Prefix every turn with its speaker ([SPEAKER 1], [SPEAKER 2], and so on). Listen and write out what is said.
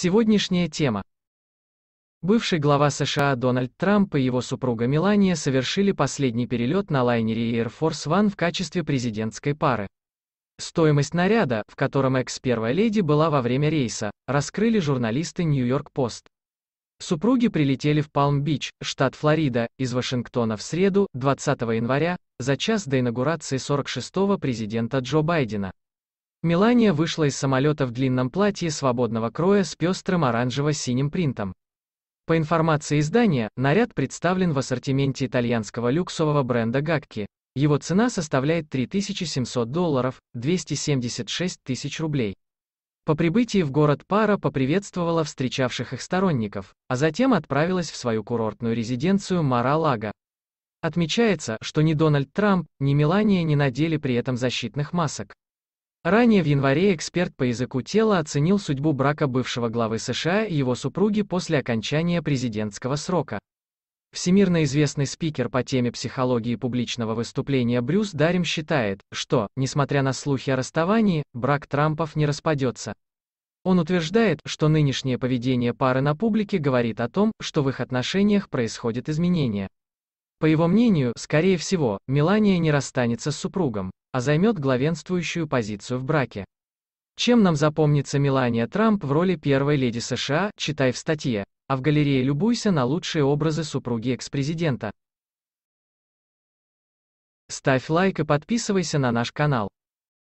[SPEAKER 1] Сегодняшняя тема. Бывший глава США Дональд Трамп и его супруга Мелания совершили последний перелет на лайнере Air Force One в качестве президентской пары. Стоимость наряда, в котором экс-первая леди была во время рейса, раскрыли журналисты New York Post. Супруги прилетели в Палм-Бич, штат Флорида, из Вашингтона в среду, 20 января, за час до инаугурации 46-го президента Джо Байдена. Мелания вышла из самолета в длинном платье свободного кроя с пестрым оранжево-синим принтом. По информации издания, наряд представлен в ассортименте итальянского люксового бренда Гакки. Его цена составляет 3700 долларов, 276 тысяч рублей. По прибытии в город пара поприветствовала встречавших их сторонников, а затем отправилась в свою курортную резиденцию Мара-Лага. Отмечается, что ни Дональд Трамп, ни Мелания не надели при этом защитных масок. Ранее в январе эксперт по языку тела оценил судьбу брака бывшего главы США и его супруги после окончания президентского срока. Всемирно известный спикер по теме психологии публичного выступления Брюс Дарим считает, что, несмотря на слухи о расставании, брак Трампов не распадется. Он утверждает, что нынешнее поведение пары на публике говорит о том, что в их отношениях происходят изменения. По его мнению, скорее всего, Мелания не расстанется с супругом, а займет главенствующую позицию в браке. Чем нам запомнится Мелания Трамп в роли первой леди США, читай в статье, а в галерее любуйся на лучшие образы супруги экс-президента. Ставь лайк и подписывайся на наш канал.